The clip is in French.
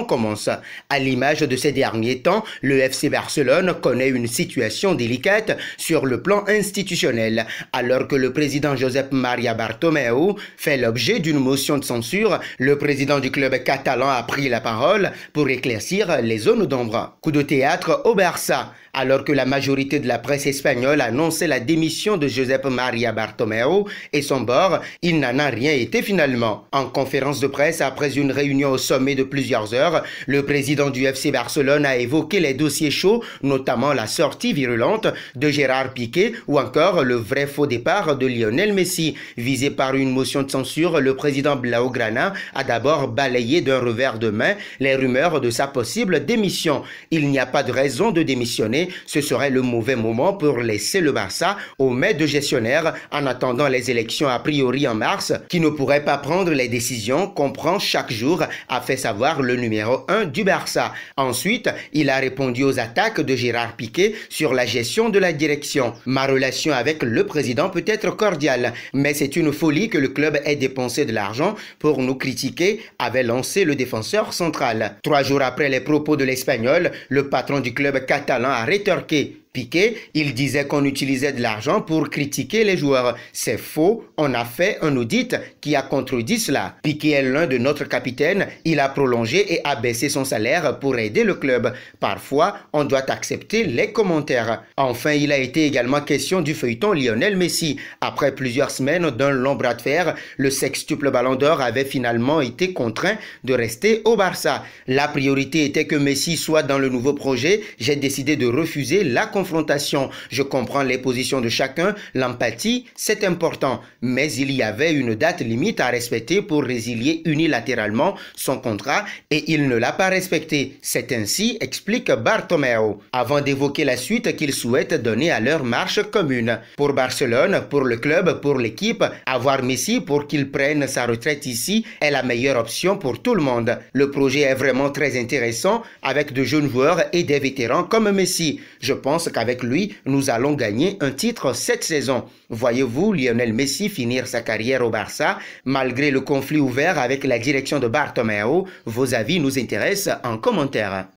commence. À l'image de ces derniers temps, le FC Barcelone connaît une situation délicate sur le plan institutionnel, alors que le président Josep Maria Bartomeu fait l'objet d'une motion de censure. Le président du club catalan a pris la parole pour éclaircir les zones d'ombre. Coup de théâtre au Barça. Alors que la majorité de la presse espagnole annonçait la démission de Josep Maria Bartomeu et son bord, il n'en a rien été finalement. En conférence de presse après une réunion au sommet de plusieurs heures, le président du FC Barcelone a évoqué les dossiers chauds, notamment la sortie virulente de Gérard Piquet ou encore le vrai faux départ de Lionel Messi. Visé par une motion de censure, le président Blaugrana a d'abord balayé d'un revers de main les rumeurs de sa possible démission. Il n'y a pas de raison de démissionner, ce serait le mauvais moment pour laisser le Barça au mains de gestionnaire en attendant les élections a priori en mars qui ne pourraient pas prendre les décisions qu'on prend chaque jour, a fait savoir le numéro numéro 1 du Barça. Ensuite, il a répondu aux attaques de Gérard Piquet sur la gestion de la direction. Ma relation avec le président peut être cordiale, mais c'est une folie que le club ait dépensé de l'argent pour nous critiquer, avait lancé le défenseur central. Trois jours après les propos de l'Espagnol, le patron du club catalan a rétorqué Piqué, il disait qu'on utilisait de l'argent pour critiquer les joueurs. C'est faux, on a fait un audit qui a contredit cela. Piqué est l'un de notre capitaine, il a prolongé et abaissé son salaire pour aider le club. Parfois, on doit accepter les commentaires. Enfin, il a été également question du feuilleton Lionel Messi. Après plusieurs semaines d'un long bras de fer, le sextuple Ballon d'Or avait finalement été contraint de rester au Barça. La priorité était que Messi soit dans le nouveau projet. J'ai décidé de refuser la je comprends les positions de chacun, l'empathie, c'est important, mais il y avait une date limite à respecter pour résilier unilatéralement son contrat et il ne l'a pas respecté. C'est ainsi, explique Bartomeu, avant d'évoquer la suite qu'il souhaite donner à leur marche commune. Pour Barcelone, pour le club, pour l'équipe, avoir Messi pour qu'il prenne sa retraite ici est la meilleure option pour tout le monde. Le projet est vraiment très intéressant avec de jeunes joueurs et des vétérans comme Messi. Je pense qu'avec lui, nous allons gagner un titre cette saison. Voyez-vous Lionel Messi finir sa carrière au Barça malgré le conflit ouvert avec la direction de Bartomeu Vos avis nous intéressent en commentaire.